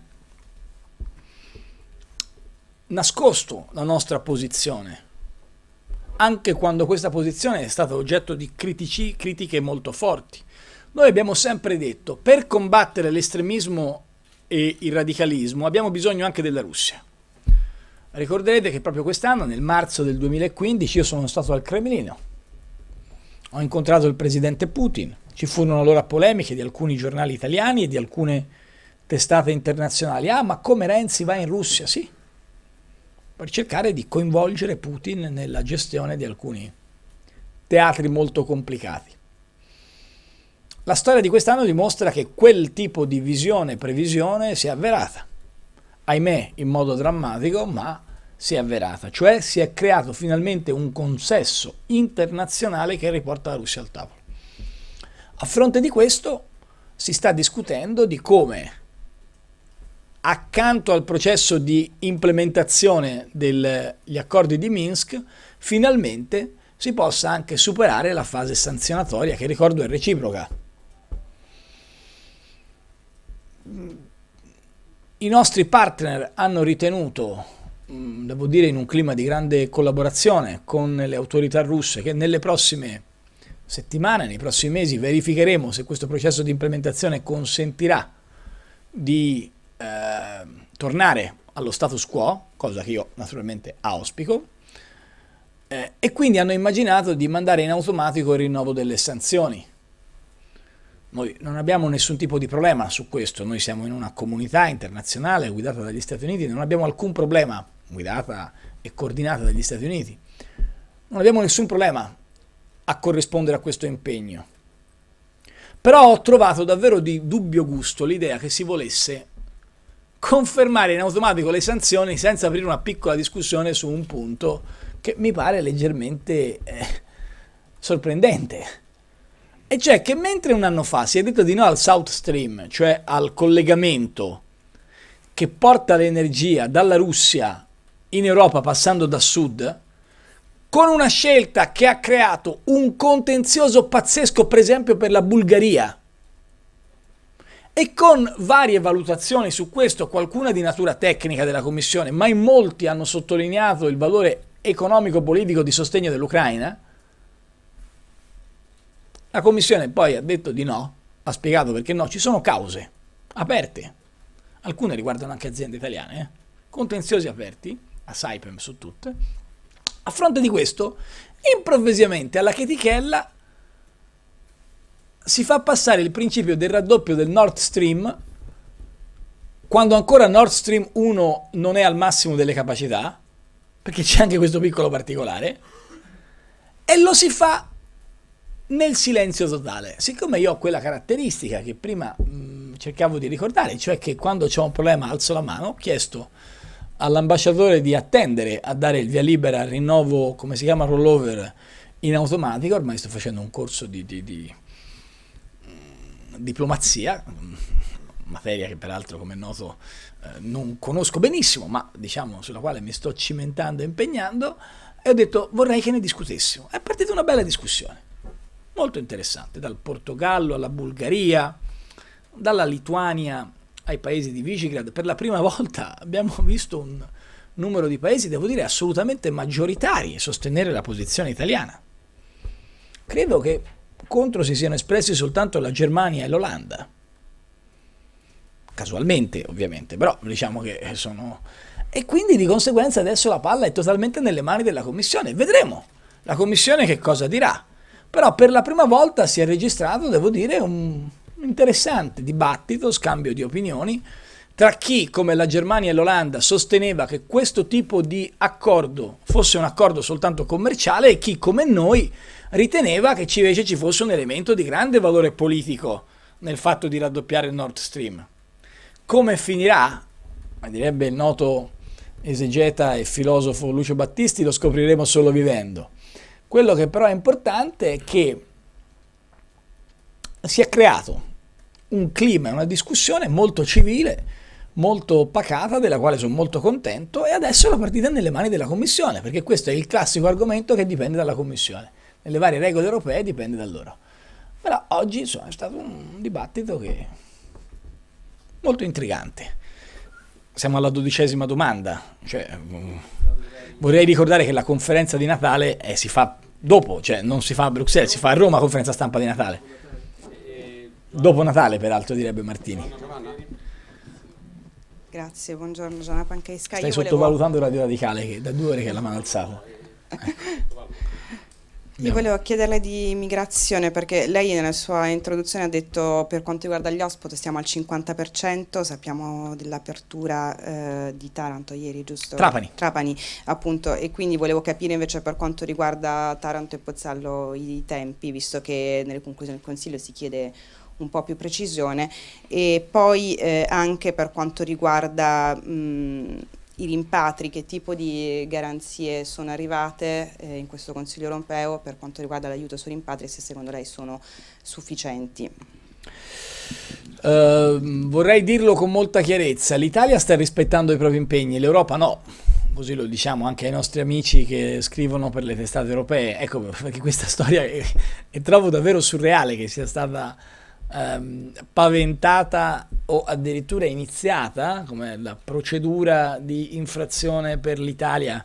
nascosto la nostra posizione, anche quando questa posizione è stata oggetto di critici, critiche molto forti. Noi abbiamo sempre detto, per combattere l'estremismo e il radicalismo abbiamo bisogno anche della Russia. Ricorderete che proprio quest'anno, nel marzo del 2015, io sono stato al Cremlino. Ho incontrato il presidente Putin. Ci furono allora polemiche di alcuni giornali italiani e di alcune testate internazionali. Ah, ma come Renzi va in Russia? Sì, per cercare di coinvolgere Putin nella gestione di alcuni teatri molto complicati. La storia di quest'anno dimostra che quel tipo di visione e previsione si è avverata, ahimè in modo drammatico, ma si è avverata, cioè si è creato finalmente un consesso internazionale che riporta la Russia al tavolo. A fronte di questo si sta discutendo di come accanto al processo di implementazione degli accordi di Minsk, finalmente si possa anche superare la fase sanzionatoria, che ricordo è reciproca. I nostri partner hanno ritenuto, mm, devo dire in un clima di grande collaborazione con le autorità russe, che nelle prossime settimane, nei prossimi mesi verificheremo se questo processo di implementazione consentirà di Ehm, tornare allo status quo, cosa che io naturalmente auspico, eh, e quindi hanno immaginato di mandare in automatico il rinnovo delle sanzioni. Noi non abbiamo nessun tipo di problema su questo, noi siamo in una comunità internazionale guidata dagli Stati Uniti, non abbiamo alcun problema, guidata e coordinata dagli Stati Uniti, non abbiamo nessun problema a corrispondere a questo impegno. Però ho trovato davvero di dubbio gusto l'idea che si volesse confermare in automatico le sanzioni senza aprire una piccola discussione su un punto che mi pare leggermente eh, sorprendente. E cioè che mentre un anno fa si è detto di no al South Stream, cioè al collegamento che porta l'energia dalla Russia in Europa passando da sud, con una scelta che ha creato un contenzioso pazzesco per esempio per la Bulgaria, e con varie valutazioni su questo, qualcuna di natura tecnica della Commissione, ma in molti hanno sottolineato il valore economico-politico di sostegno dell'Ucraina, la Commissione poi ha detto di no, ha spiegato perché no, ci sono cause aperte, alcune riguardano anche aziende italiane, eh? contenziosi aperti, a Saipem su tutte. A fronte di questo, improvvisamente alla chetichella si fa passare il principio del raddoppio del Nord Stream quando ancora Nord Stream 1 non è al massimo delle capacità, perché c'è anche questo piccolo particolare, e lo si fa nel silenzio totale. Siccome io ho quella caratteristica che prima mh, mm, cercavo di ricordare, cioè che quando c'è un problema alzo la mano, ho chiesto all'ambasciatore di attendere a dare il via libera al rinnovo, come si chiama, rollover in automatico, ormai sto facendo un corso di, di, di diplomazia, mm, materia che peraltro come è noto eh, non conosco benissimo, ma diciamo sulla quale mi sto cimentando e impegnando, e ho detto vorrei che ne discutessimo. È partita una bella discussione, molto interessante, dal Portogallo alla Bulgaria, dalla Lituania ai paesi di Visegrad. Per la prima volta abbiamo visto un numero di paesi, devo dire, assolutamente maggioritari sostenere la posizione italiana. Credo che contro si siano espressi soltanto la Germania e l'Olanda. Casualmente, ovviamente, però diciamo che sono... E quindi di conseguenza adesso la palla è totalmente nelle mani della Commissione. Vedremo la Commissione che cosa dirà. Però per la prima volta si è registrato, devo dire, un interessante dibattito, scambio di opinioni tra chi, come la Germania e l'Olanda, sosteneva che questo tipo di accordo fosse un accordo soltanto commerciale e chi, come noi, riteneva che invece ci fosse un elemento di grande valore politico nel fatto di raddoppiare il Nord Stream. Come finirà? Ma direbbe il noto esegeta e filosofo Lucio Battisti, lo scopriremo solo vivendo. Quello che però è importante è che si è creato un clima, una discussione molto civile, molto pacata, della quale sono molto contento, e adesso la partita è nelle mani della Commissione, perché questo è il classico argomento che dipende dalla Commissione e le varie regole europee dipende da loro. Però oggi insomma, è stato un dibattito che molto intrigante. Siamo alla dodicesima domanda, cioè, mm, vorrei ricordare che la conferenza di Natale eh, si fa dopo, cioè non si fa a Bruxelles, si fa a Roma conferenza stampa di Natale. Dopo Natale, peraltro, direbbe Martini. Grazie, buongiorno Gianna Pancaisca. Stai Io sottovalutando Radio Radicale che da due ore che è la mano alzata. Ecco. Io volevo chiederle di migrazione perché lei nella sua introduzione ha detto per quanto riguarda gli ospiti siamo al 50%, sappiamo dell'apertura eh, di Taranto ieri, giusto? Trapani. Trapani, appunto, e quindi volevo capire invece per quanto riguarda Taranto e Pozzallo i tempi, visto che nelle conclusioni del Consiglio si chiede un po' più precisione e poi eh, anche per quanto riguarda... Mh, i rimpatri, che tipo di garanzie sono arrivate eh, in questo Consiglio europeo per quanto riguarda l'aiuto sui rimpatri e se secondo lei sono sufficienti? Uh, vorrei dirlo con molta chiarezza, l'Italia sta rispettando i propri impegni, l'Europa no così lo diciamo anche ai nostri amici che scrivono per le testate europee, ecco perché questa storia è, è trovo davvero surreale che sia stata ehm, paventata o addirittura iniziata come la procedura di infrazione per l'Italia.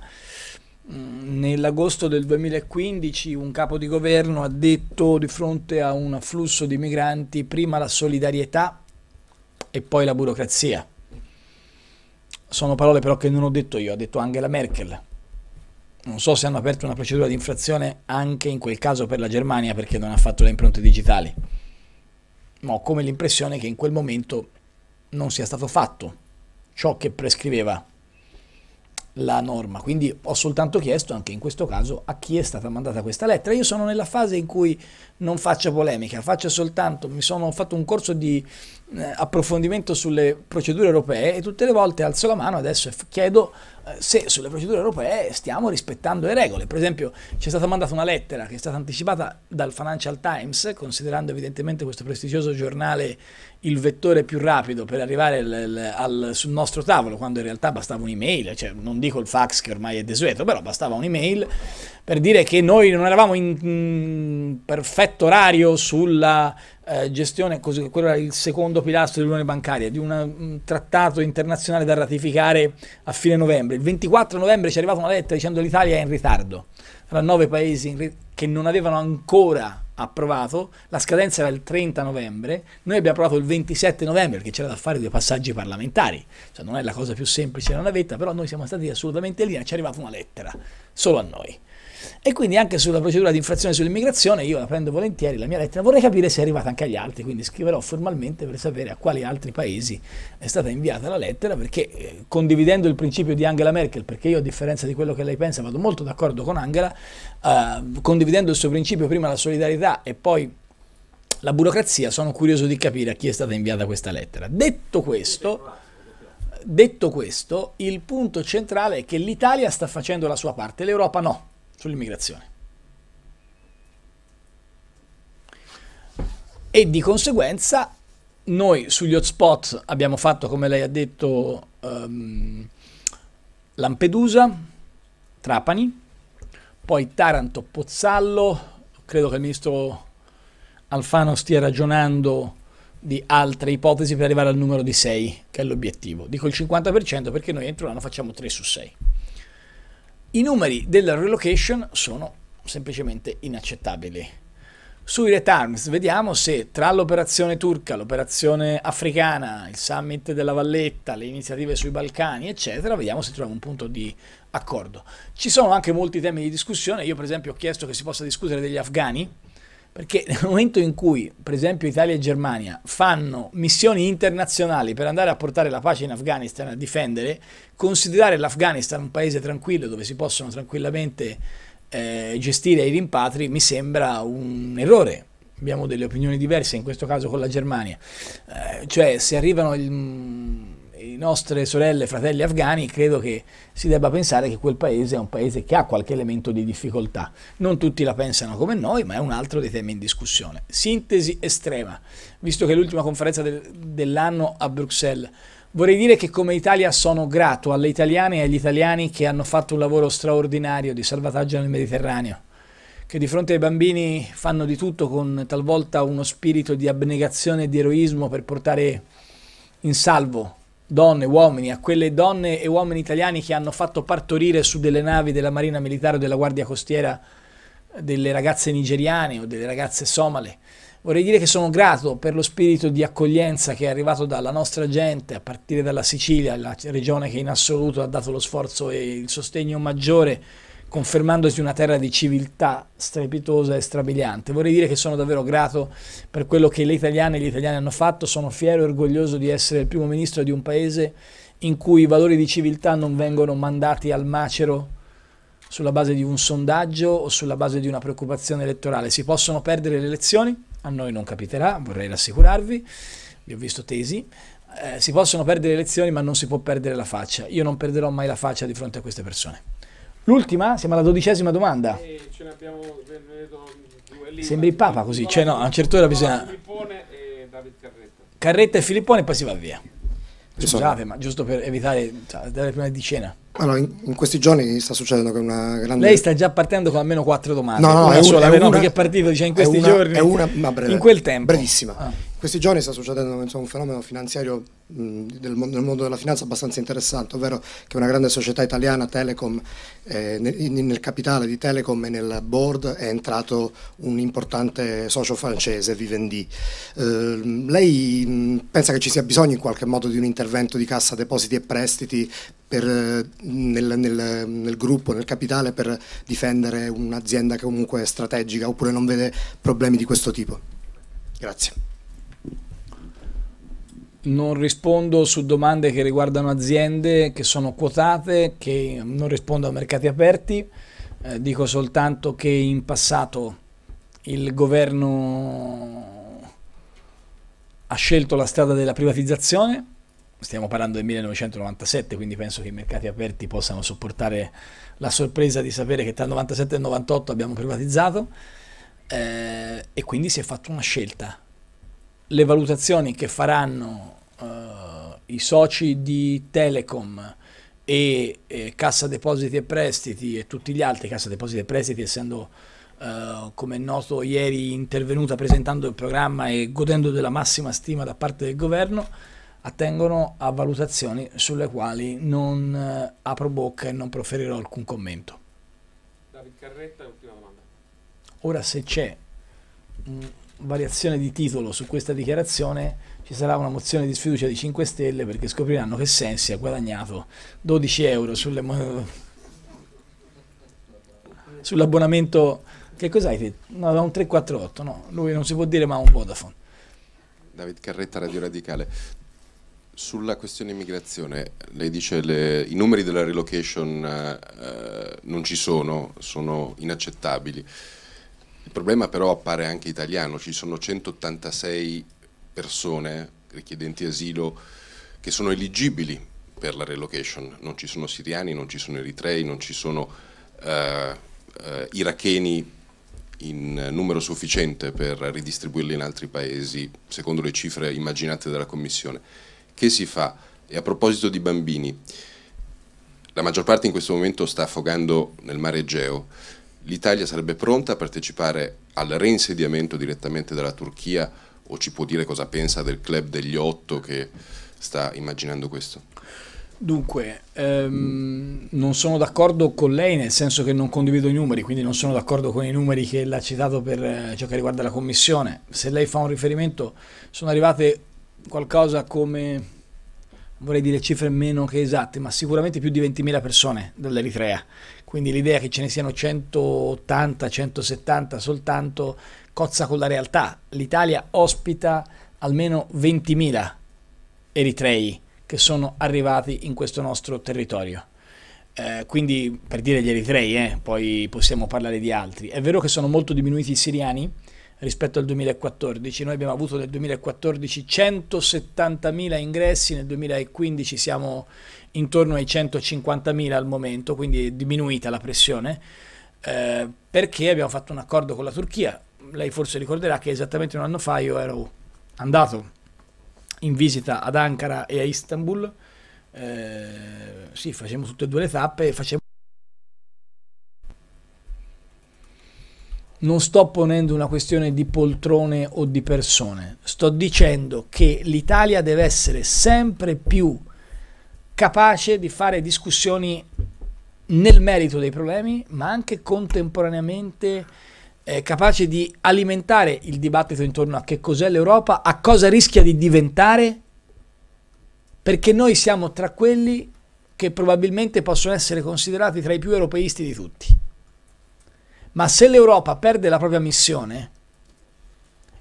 Mm, nell'agosto del 2015 un capo di governo ha detto di fronte a un afflusso di migranti prima la solidarietà e poi la burocrazia. Sono parole però che non ho detto io, ha detto Angela Merkel. Non so se hanno aperto una procedura di infrazione anche in quel caso per la Germania perché non ha fatto le impronte digitali ma ho come l'impressione che in quel momento non sia stato fatto ciò che prescriveva la norma. Quindi ho soltanto chiesto anche in questo caso a chi è stata mandata questa lettera. Io sono nella fase in cui non faccio polemica, faccio soltanto, mi sono fatto un corso di eh, approfondimento sulle procedure europee e tutte le volte alzo la mano adesso e chiedo eh, se sulle procedure europee stiamo rispettando le regole. Per esempio ci è stata mandata una lettera che è stata anticipata dal Financial Times, considerando evidentemente questo prestigioso giornale il vettore più rapido per arrivare l- l- al, sul nostro tavolo, quando in realtà bastava un'email, cioè non dico il fax che ormai è desueto, però bastava un'email per dire che noi non eravamo in, in perfetto orario sulla eh, gestione, così, quello era il secondo pilastro dell'Unione Bancaria, di una, un trattato internazionale da ratificare a fine novembre. Il 24 novembre ci è arrivata una lettera dicendo che l'Italia è in ritardo. tra nove paesi ri- che non avevano ancora approvato, la scadenza era il 30 novembre, noi abbiamo approvato il 27 novembre perché c'era da fare due passaggi parlamentari, cioè non è la cosa più semplice della vetta, però noi siamo stati assolutamente lì, ci è arrivata una lettera, solo a noi. E quindi anche sulla procedura di infrazione sull'immigrazione io la prendo volentieri, la mia lettera, vorrei capire se è arrivata anche agli altri, quindi scriverò formalmente per sapere a quali altri paesi è stata inviata la lettera, perché eh, condividendo il principio di Angela Merkel, perché io a differenza di quello che lei pensa vado molto d'accordo con Angela, eh, condividendo il suo principio prima la solidarietà e poi la burocrazia, sono curioso di capire a chi è stata inviata questa lettera. Detto questo, detto questo, il punto centrale è che l'Italia sta facendo la sua parte, l'Europa no sull'immigrazione. E di conseguenza noi sugli hotspot abbiamo fatto, come lei ha detto, um, Lampedusa, Trapani, poi Taranto, Pozzallo, credo che il ministro Alfano stia ragionando di altre ipotesi per arrivare al numero di 6, che è l'obiettivo. Dico il 50% perché noi entro l'anno facciamo 3 su 6. I numeri della relocation sono semplicemente inaccettabili. Sui returns vediamo se tra l'operazione turca, l'operazione africana, il summit della Valletta, le iniziative sui Balcani, eccetera, vediamo se troviamo un punto di accordo. Ci sono anche molti temi di discussione, io per esempio ho chiesto che si possa discutere degli afghani, perché nel momento in cui, per esempio, Italia e Germania fanno missioni internazionali per andare a portare la pace in Afghanistan, a difendere, considerare l'Afghanistan un paese tranquillo dove si possono tranquillamente eh, gestire i rimpatri mi sembra un errore. Abbiamo delle opinioni diverse, in questo caso con la Germania. Eh, cioè, se arrivano il, nostre sorelle e fratelli afghani, credo che si debba pensare che quel paese è un paese che ha qualche elemento di difficoltà. Non tutti la pensano come noi, ma è un altro dei temi in discussione. Sintesi estrema, visto che è l'ultima conferenza del, dell'anno a Bruxelles. Vorrei dire che come Italia sono grato alle italiane e agli italiani che hanno fatto un lavoro straordinario di salvataggio nel Mediterraneo, che di fronte ai bambini fanno di tutto con talvolta uno spirito di abnegazione e di eroismo per portare in salvo donne, uomini, a quelle donne e uomini italiani che hanno fatto partorire su delle navi della Marina Militare o della Guardia Costiera eh, delle ragazze nigeriane o delle ragazze somale. Vorrei dire che sono grato per lo spirito di accoglienza che è arrivato dalla nostra gente, a partire dalla Sicilia, la regione che in assoluto ha dato lo sforzo e il sostegno maggiore confermandosi una terra di civiltà strepitosa e strabiliante. Vorrei dire che sono davvero grato per quello che le italiane e gli italiani hanno fatto, sono fiero e orgoglioso di essere il primo ministro di un paese in cui i valori di civiltà non vengono mandati al macero sulla base di un sondaggio o sulla base di una preoccupazione elettorale. Si possono perdere le elezioni, a noi non capiterà, vorrei rassicurarvi, vi ho visto tesi, eh, si possono perdere le elezioni ma non si può perdere la faccia. Io non perderò mai la faccia di fronte a queste persone. L'ultima, siamo alla dodicesima domanda. E ce ne abbiamo, vedo, due Sembri il Papa così, cioè no, a un certo ora bisogna... Filippone e David Carretta. Carretta e Filippone e poi si va via. Scusate, ma giusto per evitare cioè, dare prima di cena. Allora, in, in, questi giorni sta succedendo che una grande. Lei sta già partendo con almeno quattro domande. No, no, una è sola, un, è no, perché è partito dice in questi è una, giorni. È una, ma breve, in quel tempo. Brevissima. Ah questi giorni sta succedendo insomma, un fenomeno finanziario mh, del, nel mondo della finanza abbastanza interessante, ovvero che una grande società italiana, Telecom, eh, nel, nel, capitale di Telecom e nel board è entrato un importante socio francese, Vivendi. Eh, lei mh, pensa che ci sia bisogno in qualche modo di un intervento di cassa depositi e prestiti per, eh, nel, nel, nel gruppo, nel capitale, per difendere un'azienda che comunque è strategica oppure non vede problemi di questo tipo? Grazie non rispondo su domande che riguardano aziende che sono quotate, che non rispondo a mercati aperti, eh, dico soltanto che in passato il governo ha scelto la strada della privatizzazione, stiamo parlando del 1997, quindi penso che i mercati aperti possano sopportare la sorpresa di sapere che tra il 97 e il 98 abbiamo privatizzato eh, e quindi si è fatta una scelta le valutazioni che faranno uh, i soci di Telecom e, e, Cassa Depositi e Prestiti e tutti gli altri, Cassa Depositi e Prestiti essendo uh, come è noto ieri intervenuta presentando il programma e godendo della massima stima da parte del governo, attengono a valutazioni sulle quali non uh, apro bocca e non proferirò alcun commento. David Carretta, ultima domanda. Ora se c'è mm, variazione di titolo su questa dichiarazione ci sarà una mozione di sfiducia di 5 Stelle perché scopriranno che Sensi ha guadagnato 12 euro mo- sull'abbonamento. Che cos'hai te? No, un 348, no, lui non si può dire ma un Vodafone. David Carretta, Radio Radicale. Sulla questione immigrazione, lei dice che i numeri della relocation eh, eh, non ci sono, sono inaccettabili problema però appare anche italiano, ci sono 186 persone richiedenti asilo che sono eligibili per la relocation, non ci sono siriani, non ci sono eritrei, non ci sono uh, uh, iracheni in numero sufficiente per ridistribuirli in altri paesi, secondo le cifre immaginate dalla Commissione. Che si fa? E a proposito di bambini, la maggior parte in questo momento sta affogando nel mare Egeo l'Italia sarebbe pronta a partecipare al reinsediamento direttamente dalla Turchia o ci può dire cosa pensa del club degli otto che sta immaginando questo? Dunque, ehm, non sono d'accordo con lei nel senso che non condivido i numeri, quindi non sono d'accordo con i numeri che l'ha citato per eh, ciò che riguarda la Commissione. Se lei fa un riferimento, sono arrivate qualcosa come, vorrei dire cifre meno che esatte, ma sicuramente più di 20.000 persone dall'Eritrea quindi l'idea che ce ne siano 180, 170 soltanto cozza con la realtà. L'Italia ospita almeno 20.000 eritrei che sono arrivati in questo nostro territorio. Eh, quindi per dire gli eritrei, eh, poi possiamo parlare di altri. È vero che sono molto diminuiti i siriani rispetto al 2014, noi abbiamo avuto nel 2014 170.000 ingressi, nel 2015 siamo intorno ai 150.000 al momento, quindi è diminuita la pressione, eh, perché abbiamo fatto un accordo con la Turchia. Lei forse ricorderà che esattamente un anno fa io ero andato in visita ad Ankara e a Istanbul, eh, sì, facciamo tutte e due le tappe e facciamo... non sto ponendo una questione di poltrone o di persone, sto dicendo che l'Italia deve essere sempre più capace di fare discussioni nel merito dei problemi, ma anche contemporaneamente eh, capace di alimentare il dibattito intorno a che cos'è l'Europa, a cosa rischia di diventare, perché noi siamo tra quelli che probabilmente possono essere considerati tra i più europeisti di tutti. Ma se l'Europa perde la propria missione,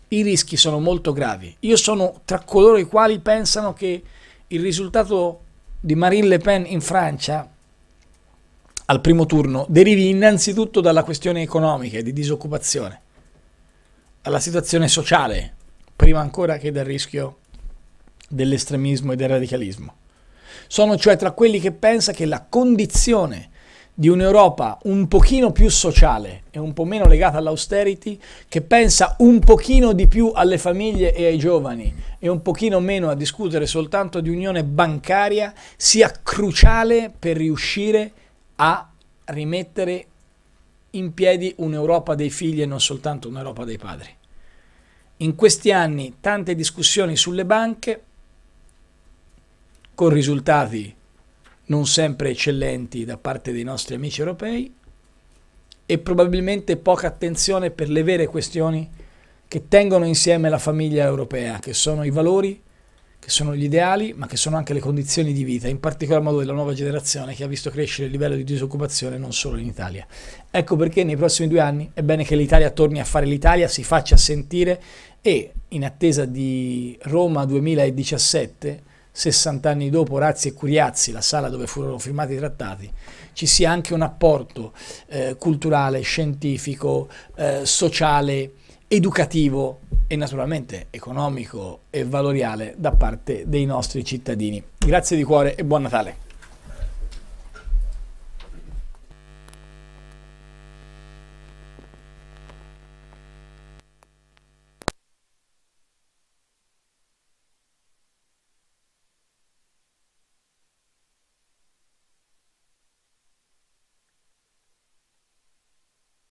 i rischi sono molto gravi. Io sono tra coloro i quali pensano che il risultato di Marine Le Pen in Francia al primo turno derivi innanzitutto dalla questione economica e di disoccupazione, alla situazione sociale, prima ancora che dal rischio dell'estremismo e del radicalismo. Sono cioè tra quelli che pensa che la condizione di un'Europa un pochino più sociale e un po' meno legata all'austerity, che pensa un pochino di più alle famiglie e ai giovani e un pochino meno a discutere soltanto di unione bancaria, sia cruciale per riuscire a rimettere in piedi un'Europa dei figli e non soltanto un'Europa dei padri. In questi anni tante discussioni sulle banche, con risultati non sempre eccellenti da parte dei nostri amici europei e probabilmente poca attenzione per le vere questioni che tengono insieme la famiglia europea, che sono i valori, che sono gli ideali, ma che sono anche le condizioni di vita, in particolar modo della nuova generazione che ha visto crescere il livello di disoccupazione non solo in Italia. Ecco perché nei prossimi due anni è bene che l'Italia torni a fare l'Italia, si faccia sentire e in attesa di Roma 2017 60 anni dopo Razzi e Curiazzi, la sala dove furono firmati i trattati, ci sia anche un apporto eh, culturale, scientifico, eh, sociale, educativo e naturalmente economico e valoriale da parte dei nostri cittadini. Grazie di cuore e buon Natale.